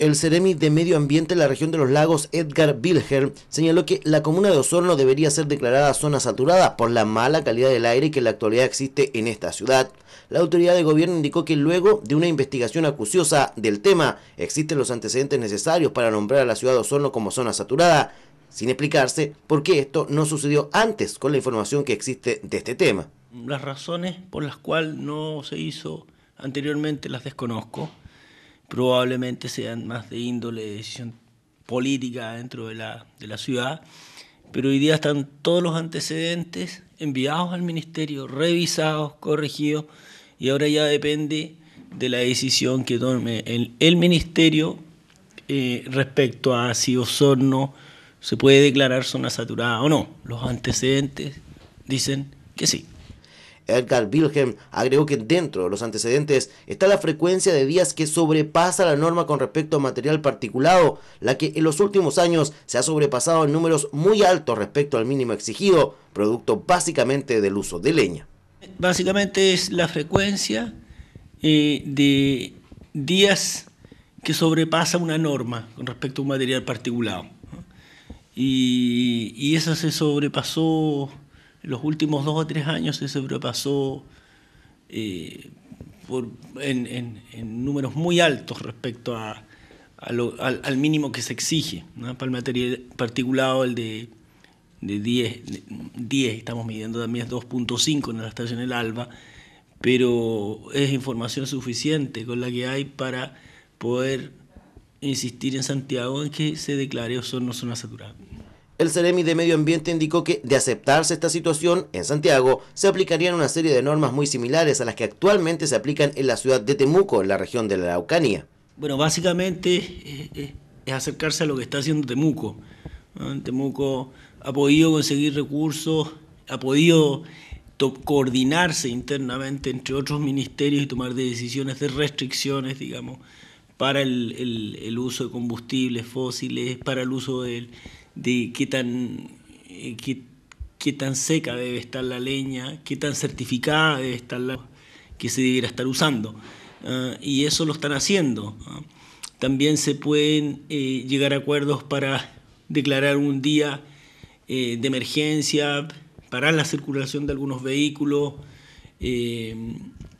El Ceremi de Medio Ambiente de la región de los lagos, Edgar Wilhelm, señaló que la comuna de Osorno debería ser declarada zona saturada por la mala calidad del aire que en la actualidad existe en esta ciudad. La autoridad de gobierno indicó que luego de una investigación acuciosa del tema, existen los antecedentes necesarios para nombrar a la ciudad de Osorno como zona saturada, sin explicarse por qué esto no sucedió antes con la información que existe de este tema. Las razones por las cuales no se hizo anteriormente las desconozco probablemente sean más de índole de decisión política dentro de la, de la ciudad, pero hoy día están todos los antecedentes enviados al ministerio, revisados, corregidos, y ahora ya depende de la decisión que tome el, el ministerio eh, respecto a si Osorno se puede declarar zona saturada o no. Los antecedentes dicen que sí. Edgar Wilhelm agregó que dentro de los antecedentes está la frecuencia de días que sobrepasa la norma con respecto a material particulado, la que en los últimos años se ha sobrepasado en números muy altos respecto al mínimo exigido, producto básicamente del uso de leña. Básicamente es la frecuencia eh, de días que sobrepasa una norma con respecto a un material particulado. Y, y eso se sobrepasó los últimos dos o tres años se sobrepasó eh, en, números muy altos respecto al, mínimo que se exige. Para el material particulado, el de, 10, 10, estamos midiendo también 2.5 en la estación El Alba, pero es información suficiente con la que hay para poder insistir en Santiago en que se declare o no zona saturada el Ceremi de Medio Ambiente indicó que, de aceptarse esta situación en Santiago, se aplicarían una serie de normas muy similares a las que actualmente se aplican en la ciudad de Temuco, en la región de la Araucanía. Bueno, básicamente eh, eh, es acercarse a lo que está haciendo Temuco. Temuco ha podido conseguir recursos, ha podido coordinarse internamente entre otros ministerios y tomar decisiones de restricciones, digamos, para el uso de combustibles fósiles, para el uso del de eh, qué tan, seca debe estar la leña, qué tan certificada debe estar la que se debiera estar usando. Ah, y eso lo están haciendo. Ah. también se pueden eh, llegar a acuerdos para declarar un día eh, de emergencia, parar la circulación de algunos vehículos,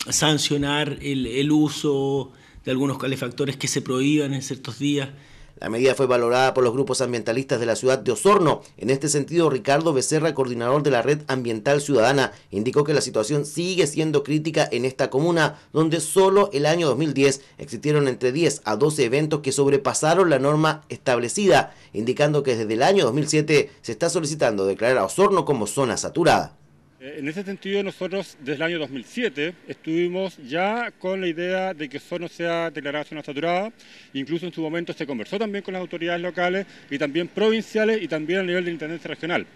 sancionar el, el uso de algunos calefactores que se prohíban en ciertos días. La medida fue valorada por los grupos ambientalistas de la ciudad de Osorno. En este sentido, Ricardo Becerra, coordinador de la Red Ambiental Ciudadana, indicó que la situación sigue siendo crítica en esta comuna, donde solo el año 2010 existieron entre 10 a 12 eventos que sobrepasaron la norma establecida, indicando que desde el año 2007 se está solicitando declarar a Osorno como zona saturada. Eh, en ese sentido, nosotros desde el año 2007 estuvimos ya con la idea de que Osorno sea declarada zona saturada. Incluso en su momento se conversó también con las autoridades locales y también provinciales y también a nivel de intendencia regional.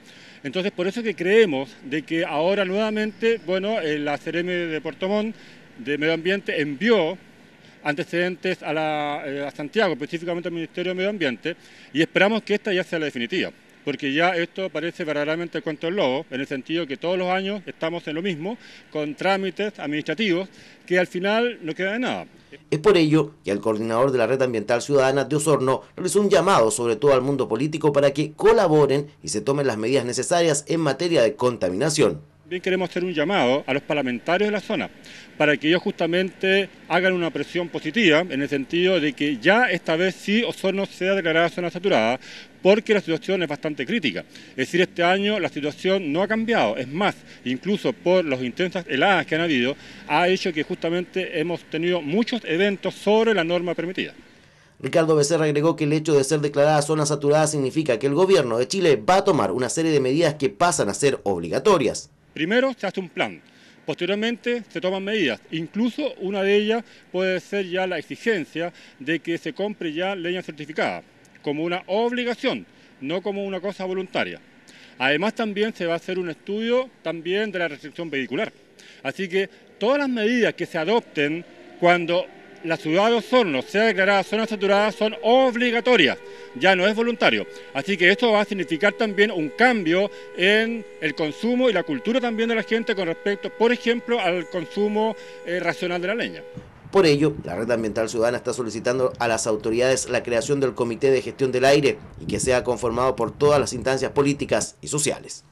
Entonces, por eso es que creemos de que ahora nuevamente, bueno, eh, la CRM de Puerto de Medio Ambiente envió antecedentes eh, a Santiago, específicamente al Ministerio de Medio Ambiente, y esperamos que esta ya sea la definitiva porque ya esto parece verdaderamente cuento del lobo, en el sentido que todos los años estamos en lo mismo, con trámites administrativos que al final no queda de nada. Es por ello que el coordinador de la Red Ambiental Ciudadana de Osorno realizó un llamado sobre todo al mundo político para que colaboren y se tomen las medidas necesarias en materia de contaminación. También queremos hacer un llamado a los parlamentarios de la zona para que ellos justamente hagan una presión positiva en el sentido de que ya esta vez sí o no sea declarada zona saturada porque la situación es bastante crítica. Es decir, este año la situación no ha cambiado, es más, incluso por las intensas heladas que han habido, ha hecho que justamente hemos tenido muchos eventos sobre la norma permitida. Ricardo Becerra agregó que el hecho de ser declarada zona saturada significa que el gobierno de Chile va a tomar una serie de medidas que pasan a ser obligatorias. Primero se hace un plan, Posteriormente se toman medidas, incluso una de ellas puede ser ya la exigencia de que se compre ya leña certificada, como una obligación, no como una cosa voluntaria. Además también se va a hacer un estudio también de la restricción vehicular. Así que todas las medidas que se adopten cuando la ciudad de Osorno sea declarada zona saturada son obligatorias ya no es voluntario. Así que esto va a significar también un cambio en el consumo y la cultura también de la gente con respecto, por ejemplo, al consumo eh, racional de la leña. Por ello, la Red Ambiental Ciudadana está solicitando a las autoridades la creación del Comité de Gestión del Aire y que sea conformado por todas las instancias políticas y sociales.